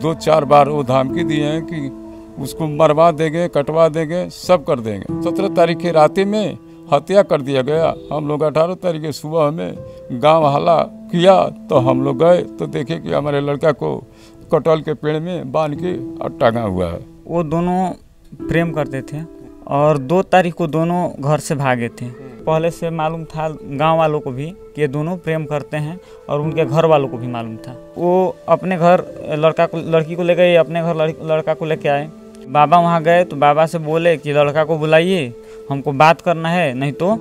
दो चार बार वो धमकी दिए हैं कि उसको मरवा देंगे कटवा देंगे सब कर देंगे सत्रह तारीख की रात में हत्या कर दिया गया हम लोग अठारह तारीख के सुबह में गांव हला किया तो हम लोग गए तो देखे कि हमारे लड़का को कटहल के पेड़ में बांध के और टांगा हुआ है वो दोनों प्रेम करते थे और दो तारीख को दोनों घर से भागे थे पहले से मालूम था गांव वालों को भी कि ये दोनों प्रेम करते हैं और उनके घर वालों को भी मालूम था वो अपने घर लड़का को लड़की को ले गए अपने घर लड़का को लेके आए बाबा वहाँ गए तो बाबा से बोले कि लड़का को बुलाइए हमको बात करना है नहीं तो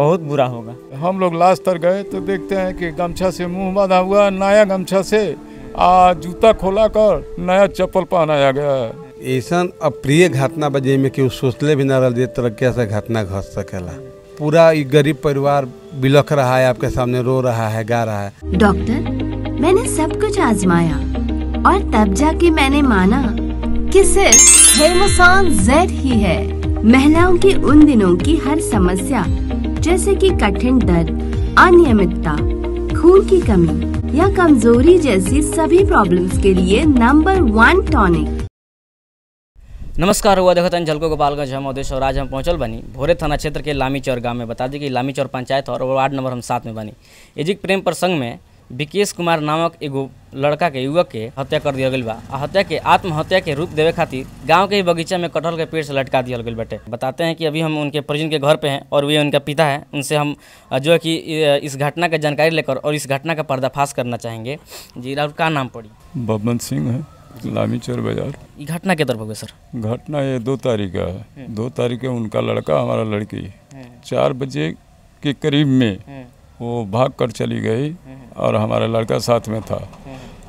बहुत बुरा होगा हम लोग लास्ट तक गए तो देखते हैं कि गमछा से मुंह बांधा हुआ नया गमछा से आ जूता खोला कर नया चप्पल पहनाया गया है ऐसा अप्रिय घटना बजे में कि सोचले भी ना रह तरक्या से घटना घट सकेला पूरा गरीब परिवार बिलख रहा है आपके सामने रो रहा है गा रहा है डॉक्टर मैंने सब कुछ आजमाया और तब जाके मैंने माना कि सिर्फ हेमोसॉन जेड ही है महिलाओं की उन दिनों की हर समस्या जैसे कि कठिन दर्द अनियमितता खून की कमी या कमजोरी जैसी सभी प्रॉब्लम्स के लिए नंबर वन टॉनिक नमस्कार हुआ देखो तो झलको गोपालगंज हम उदेश और आज हम पहुंचल बनी भोरे थाना क्षेत्र के लामी चौर गांव में बता दी कि लामी चौर पंचायत और वार्ड नंबर हम सात में बनी एजिक प्रेम प्रसंग में विकेश कुमार नामक एगो लड़का के युवक के हत्या कर दिया गया बा हत्या के आत्महत्या के रूप देवे खातिर गांव के ही बगीचा में कटहल के पेड़ से लटका दिया गया बेटे बताते हैं कि अभी हम उनके परिजन के घर पे हैं और वे उनका पिता है उनसे हम जो है कि इस घटना की जानकारी लेकर और इस घटना का पर्दाफाश करना चाहेंगे जी राहुल का नाम पड़ी बबन सिंह है लामीचर बाजार ये घटना किधर हो सर घटना ये दो तारीख का है हम्म। दो तारीख है उनका लड़का हमारा लड़की हम्म। चार बजे के करीब में हम्म। वो भाग कर चली गई और हमारा लड़का साथ में था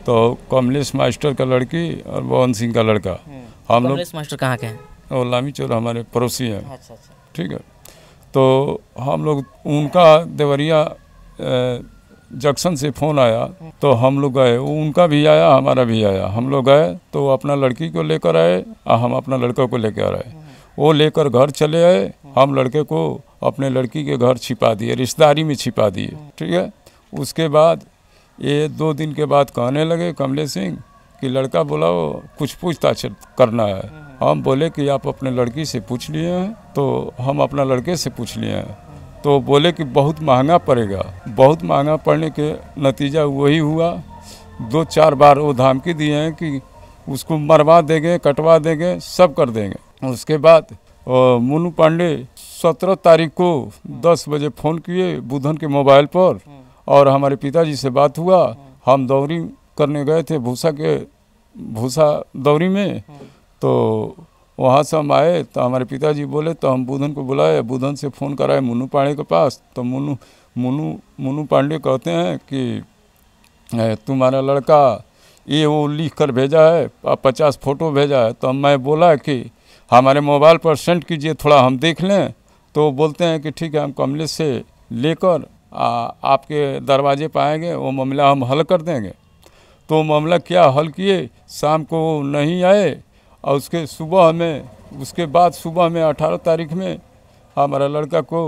तो कमलेश मास्टर का लड़की और मोहन सिंह का लड़का हम लोग मास्टर कहाँ के हैं और लामी चोर हमारे पड़ोसी हैं अच्छा, अच्छा। ठीक है तो हम लोग उनका देवरिया जक्शन से फ़ोन आया तो हम लोग गए उनका भी आया हमारा भी आया हम लोग गए तो अपना लड़की को लेकर आए और हम अपना लड़का को लेकर आए वो लेकर घर चले आए हम लड़के को अपने लड़की के घर छिपा दिए रिश्तेदारी में छिपा दिए ठीक है उसके बाद ये दो दिन के बाद कहने लगे कमले सिंह कि लड़का बोला वो कुछ पूछताछ करना है हम बोले कि आप अपने लड़की से पूछ लिए हैं तो हम अपना लड़के से पूछ लिए हैं तो बोले कि बहुत महंगा पड़ेगा बहुत महंगा पड़ने के नतीजा वही हुआ दो चार बार वो धमकी दिए हैं कि उसको मरवा देंगे कटवा देंगे सब कर देंगे उसके बाद मुनू पांडे सत्रह तारीख को दस बजे फ़ोन किए बुधन के मोबाइल पर और हमारे पिताजी से बात हुआ हम दौरी करने गए थे भूसा के भूसा दौरी में तो वहाँ से हम आए तो हमारे पिताजी बोले तो हम बुधन को बुलाए बुधन से फ़ोन कराए मुन्नू पांडे के पास तो मुन्नू मुन्नू मुन्नू पांडे कहते हैं कि तुम्हारा लड़का ये वो लिख कर भेजा है पचास फ़ोटो भेजा है तो हम मैं बोला कि हमारे मोबाइल पर सेंड कीजिए थोड़ा हम देख लें तो बोलते हैं कि ठीक है हम कमलेश से लेकर आपके दरवाजे पर आएंगे वो मामला हम हल कर देंगे तो मामला क्या हल किए शाम को नहीं आए और उसके सुबह में उसके बाद सुबह में अठारह तारीख में हमारा लड़का को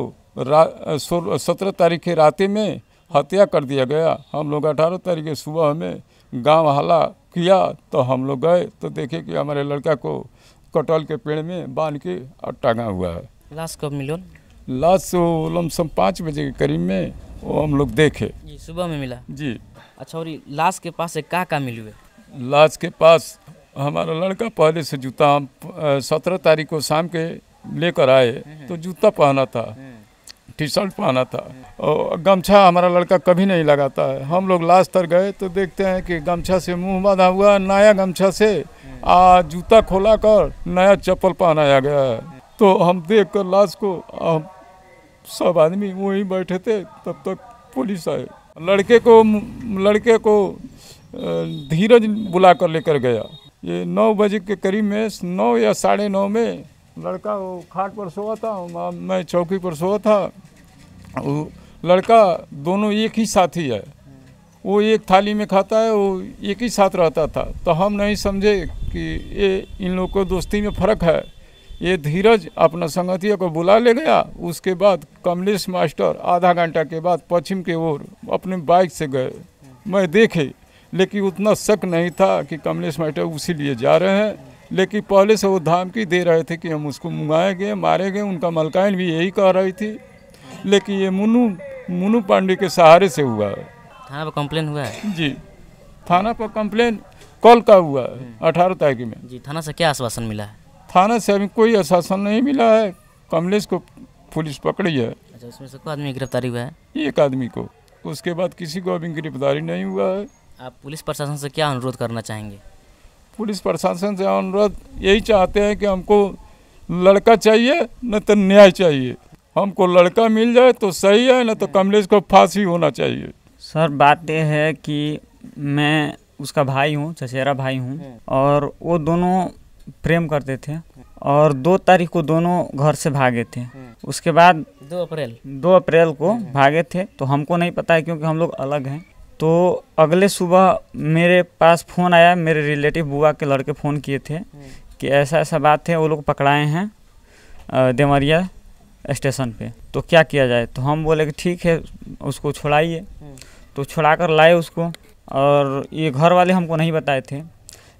सत्रह तारीख के रात में हत्या कर दिया गया हम लोग अठारह तारीख के सुबह में गांव हला किया तो हम लोग गए तो देखे कि हमारे लड़का को कटहल के पेड़ में बांध के और टांगा हुआ है लाश कब मिलो लाश तो लमसम पाँच बजे के करीब में वो हम लोग देखे जी सुबह में मिला जी अच्छा और लाश के पास से का का हुए लाश के पास हमारा लड़का पहले से जूता सत्रह तारीख को शाम के लेकर आए हम्म, हम्म। तो जूता पहना था हम्म। टी शर्ट पहना था और गमछा हमारा लड़का कभी नहीं लगाता है हम लोग लास्ट तक गए तो देखते हैं कि गमछा से मुंह बांधा हुआ नया गमछा से आ जूता खोला कर नया चप्पल पहनाया गया है तो हम देख कर लाश को हम सब आदमी वहीं बैठे थे तब तक पुलिस आए लड़के को लड़के को धीरज बुला कर लेकर गया ये नौ बजे के करीब में नौ या साढ़े नौ में लड़का वो खाट पर सोया था मैं चौकी पर सोया था वो लड़का दोनों एक ही साथी है वो एक थाली में खाता है वो एक ही साथ रहता था तो हम नहीं समझे कि ये इन लोग को दोस्ती में फ़र्क है ये धीरज अपना संगतिया को बुला ले गया उसके बाद कमलेश मास्टर आधा घंटा के बाद पश्चिम के ओर अपने बाइक से गए मैं देखे लेकिन उतना शक नहीं था कि कमलेश माइटर उसी लिए जा रहे हैं लेकिन पहले से वो धमकी दे रहे थे कि हम उसको मंगाए गए मारे गए उनका मलकाइन भी यही कह रही थी लेकिन ये मुनु मुनु पांडे के सहारे से हुआ है थाना पर कंप्लेन हुआ है जी थाना पर कंप्लेन कल का हुआ है हम्म। अठारह तारीख में जी थाना से क्या आश्वासन मिला है थाना से अभी कोई आश्वासन नहीं मिला है कमलेश को पुलिस पकड़ी है अच्छा उसमें से आदमी गिरफ्तारी हुआ है एक आदमी को उसके बाद किसी को अभी गिरफ्तारी नहीं हुआ है आप पुलिस प्रशासन से क्या अनुरोध करना चाहेंगे पुलिस प्रशासन से अनुरोध यही चाहते हैं कि हमको लड़का चाहिए न तो न्याय चाहिए हमको लड़का मिल जाए तो सही है न तो कमलेश को फांसी होना चाहिए सर बात यह है कि मैं उसका भाई हूँ चचेरा भाई हूँ हाँ। और वो दोनों प्रेम करते थे और दो तारीख को दोनों घर से भागे थे हाँ। उसके बाद दो अप्रैल दो अप्रैल को भागे थे तो हमको नहीं पता है क्योंकि हम लोग अलग हैं तो अगले सुबह मेरे पास फ़ोन आया मेरे रिलेटिव बुआ के लड़के फ़ोन किए थे हम्म। कि ऐसा ऐसा बात है वो लोग पकड़ाए हैं देवरिया स्टेशन पे तो क्या किया जाए तो हम बोले कि ठीक है उसको छुड़ाइए हम्म। तो छुड़ा कर लाए उसको और ये घर वाले हमको नहीं बताए थे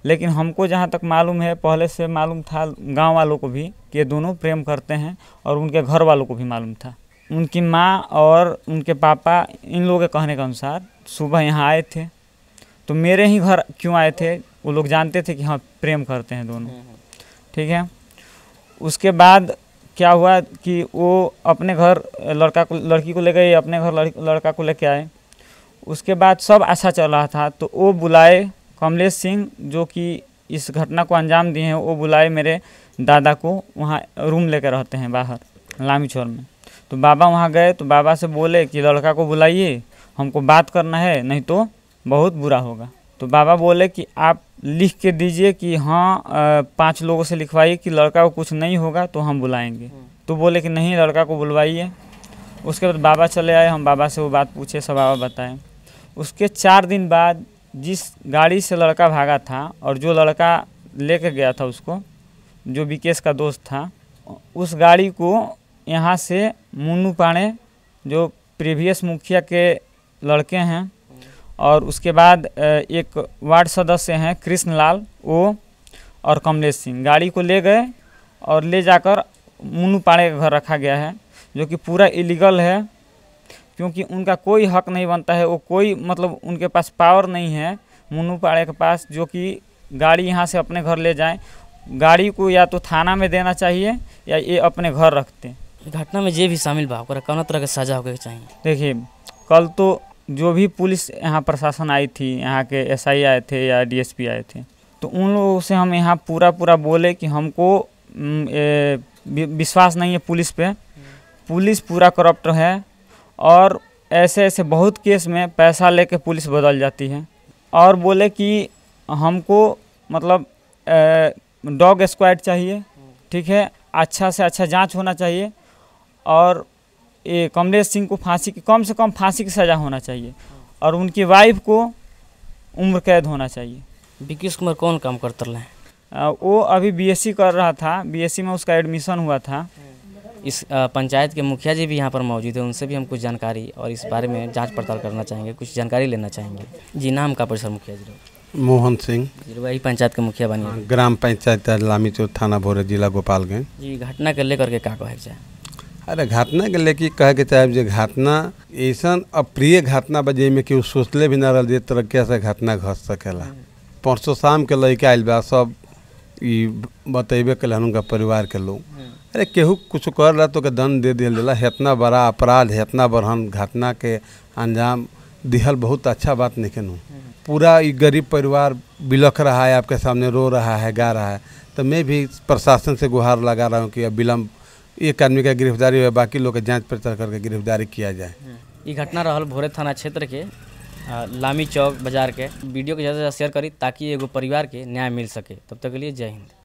लेकिन हमको जहाँ तक मालूम है पहले से मालूम था गांव वालों को भी कि ये दोनों प्रेम करते हैं और उनके घर वालों को भी मालूम था उनकी माँ और उनके पापा इन लोगों के कहने के अनुसार सुबह यहाँ आए थे तो मेरे ही घर क्यों आए थे वो लोग जानते थे कि हाँ प्रेम करते हैं दोनों हम्म, हम्म। ठीक है उसके बाद क्या हुआ कि वो अपने घर लड़का को लड़की को ले गए अपने घर लड़का को लेके आए उसके बाद सब अच्छा चल रहा था तो वो बुलाए कमलेश सिंह जो कि इस घटना को अंजाम दिए हैं वो बुलाए मेरे दादा को वहाँ रूम लेकर रहते हैं बाहर लामी छोर में तो बाबा वहाँ गए तो बाबा से बोले कि लड़का को बुलाइए हमको बात करना है नहीं तो बहुत बुरा होगा तो बाबा बोले कि आप लिख के दीजिए कि हाँ पांच लोगों से लिखवाइए कि लड़का को कुछ नहीं होगा तो हम बुलाएंगे हम्म। तो बोले कि नहीं लड़का को बुलवाइए उसके बाद बाबा चले आए हम बाबा से वो बात पूछे सब बाबा बताएं उसके चार दिन बाद जिस गाड़ी से लड़का भागा था और जो लड़का लेके गया था उसको जो विकेश का दोस्त था उस गाड़ी को यहाँ से मुन्नू पाणे जो प्रीवियस मुखिया के लड़के हैं और उसके बाद एक वार्ड सदस्य हैं कृष्ण लाल वो और कमलेश सिंह गाड़ी को ले गए और ले जाकर मुन्नू पाड़े का घर रखा गया है जो कि पूरा इलीगल है क्योंकि उनका कोई हक नहीं बनता है वो कोई मतलब उनके पास पावर नहीं है मुन्नू पाड़े के पास जो कि गाड़ी यहाँ से अपने घर ले जाएं गाड़ी को या तो थाना में देना चाहिए या ये अपने घर रखते घटना में जो भी शामिल बा ओकरा तरह के सजा होके चाहिए देखिए कल तो जो भी पुलिस यहाँ प्रशासन आई थी यहाँ के एसआई आए थे या डीएसपी आए थे तो उन लोगों से हम यहाँ पूरा पूरा बोले कि हमको विश्वास नहीं है पुलिस पे पुलिस पूरा करप्ट है और ऐसे ऐसे बहुत केस में पैसा लेके पुलिस बदल जाती है और बोले कि हमको मतलब डॉग स्क्वाड चाहिए ठीक है अच्छा से अच्छा जांच होना चाहिए और ये कमलेश सिंह को फांसी की कम से कम फांसी की सज़ा होना चाहिए और उनकी वाइफ को उम्र कैद होना चाहिए विकेश कुमार कौन काम करते रहे वो अभी बीएससी कर रहा था बीएससी में उसका एडमिशन हुआ था इस पंचायत के मुखिया जी भी यहाँ पर मौजूद है उनसे भी हम कुछ जानकारी और इस बारे में जांच पड़ताल करना चाहेंगे कुछ जानकारी लेना चाहेंगे जी नाम का परिसर मुखिया जी मोहन सिंह वही पंचायत के मुखिया बने हाँ, ग्राम पंचायत लामी थाना भोरे जिला गोपालगंज जी घटना के लेकर के क्या कहे जाए अरे घटना के लेके कहे के चाहे जो घटना ऐसा अप्रिय घटना बजे में कि सोचले भी ना रहिए तरक्की से घटना घट सकेला हम्म। परसों शाम के लैके आए बा सब बतेबे कल उनका परिवार के लोग हम्म। अरे केहू कुछ कर रहा तो के दंड दे दिल दिला इतना बड़ा अपराध है इतना बढ़न घटना के अंजाम दिहल बहुत अच्छा बात नहीं कहूँ हम्म। पूरा ये गरीब परिवार बिलख रहा है आपके सामने रो रहा है गा रहा है तो मैं भी प्रशासन से गुहार लगा रहा हूँ कि अब विलम्ब एक आदमी का गिरफ्तारी हुआ बाकी लोग जांच पड़ताल करके गिरफ्तारी किया जाए हम्म। ये घटना रहा भोरे थाना क्षेत्र के लामी चौक बाजार के वीडियो के ज़्यादा से ज़्यादा शेयर करी ताकि एगो परिवार के न्याय मिल सके तब तक के लिए जय हिंद